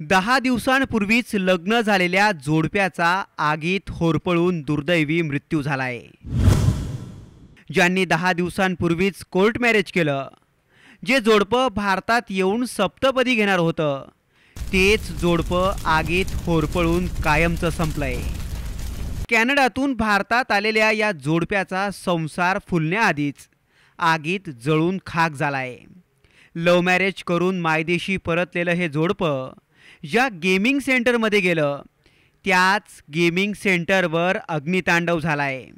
दहा दिवसांपूर्वीच लग्न झालेल्या जोडप्याचा आगीत होरपळून दुर्दैवी मृत्यू झालाय ज्यांनी दहा दिवसांपूर्वीच कोर्ट मॅरेज केलं जे जोडपं भारतात येऊन सप्तपदी घेणार होतं तेच जोडपं आगीत होरपळून कायमचं संपलंय कॅनडातून भारतात आलेल्या या जोडप्याचा संसार फुलण्याआधीच आगीत जळून खाक झालाय लव्ह मॅरेज करून मायदेशी परतलेलं हे जोडपं ज्या गेमिंग सेंटरमध्ये गेलं त्याच गेमिंग सेंटरवर अग्नितांडव झाला आहे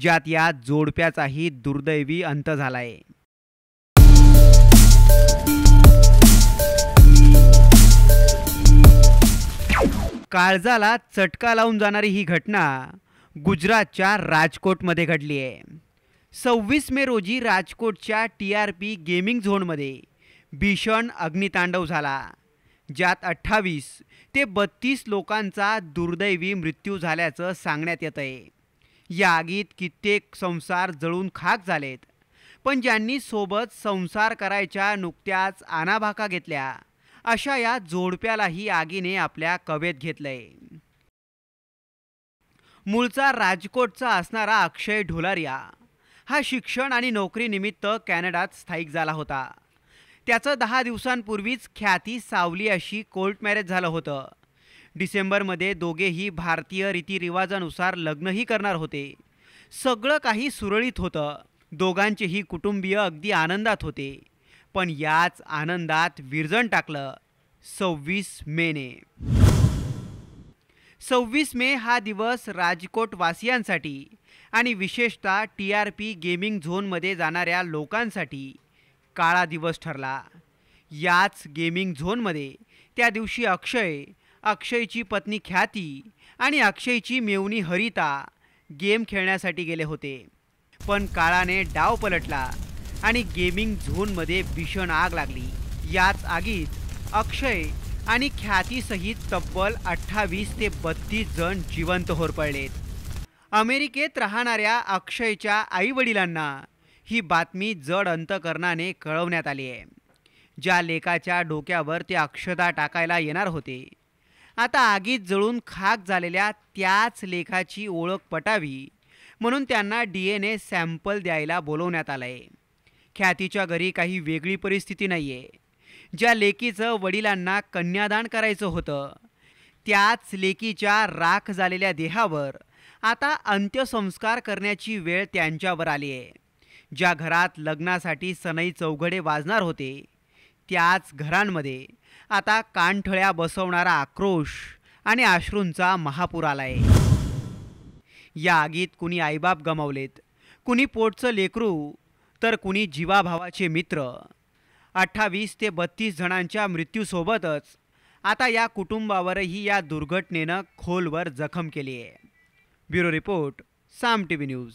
ज्यात या जोडप्याचाही दुर्दैवी अंत झाला आहे काळजाला चटका लावून जाणारी ही घटना गुजरातच्या राजकोटमध्ये घडली आहे सव्वीस मे रोजी राजकोटच्या टी आर पी गेमिंग झोनमध्ये भीषण अग्नितांडव झाला ज्यात अठ्ठावीस ते बत्तीस लोकांचा दुर्दैवी मृत्यू झाल्याचं सांगण्यात येत आहे या आगीत कित्येक संसार जळून खाक झालेत पण ज्यांनी सोबत संसार करायच्या नुकत्याच आनाभाका घेतल्या अशा या जोडप्यालाही आगीने आपल्या कवेत घेतलंय मूळचा राजकोटचा असणारा अक्षय ढोलारिया हा शिक्षण आणि नोकरीनिमित्त कॅनडात स्थायिक झाला होता त्याचं दहा दिवसांपूर्वीच ख्याती सावली अशी कोर्ट मॅरेज झालं होतं डिसेंबरमध्ये दोघेही भारतीय रीतिरिवाजानुसार लग्नही करणार होते सगळं काही सुरळीत होतं दोघांचेही कुटुंबीय अगदी आनंदात होते पण याच आनंदात विरजण टाकलं सव्वीस मेने सव्वीस मे हा दिवस राजकोट वासियांसाठी आणि विशेषतः टी आर पी गेमिंग झोनमध्ये जाणाऱ्या लोकांसाठी काळा दिवस ठरला याच गेमिंग झोनमध्ये त्या दिवशी अक्षय अक्षयची पत्नी ख्याती आणि अक्षयची मेवणी हरिता गेम खेळण्यासाठी गेले होते पण काळाने डाव पलटला आणि गेमिंग झोनमध्ये भीषण आग लागली याच आगीत अक्षय आणि ख्यातीसहित तब्बल अठ्ठावीस ते बत्तीस जण जिवंत होरपळलेत अमेरिकेत राहणाऱ्या अक्षयच्या आईवडिलांना ही बातमी जड अंतकरणाने कळवण्यात आली आहे ज्या लेखाच्या डोक्यावर ते अक्षता टाकायला येणार होते आता आगीत जळून खाक झालेल्या त्याच लेखाची ओळख पटावी म्हणून त्यांना डी एन ए सॅम्पल द्यायला बोलवण्यात आलं आहे ख्यातीच्या घरी काही वेगळी परिस्थिती नाही आहे ज्या लेकीचं वडिलांना कन्यादान करायचं होतं त्याच लेकीच्या राख झालेल्या देहावर आता अंत्यसंस्कार करण्याची वेळ त्यांच्यावर आली आहे ज्या घरात लग्नासाठी सनई चौघडे वाजणार होते त्याच घरांमध्ये आता कानठळ्या बसवणारा आक्रोश आणि आश्रूंचा महापूर आला आहे या आगीत कुणी आईबाप गमावलेत कुणी पोटचं लेकरू तर कुणी जीवाभावाचे मित्र अठ्ठावीस ते बत्तीस जणांच्या मृत्यूसोबतच आता या कुटुंबावरही या दुर्घटनेनं खोलवर जखम केली आहे bureau report Saam T V news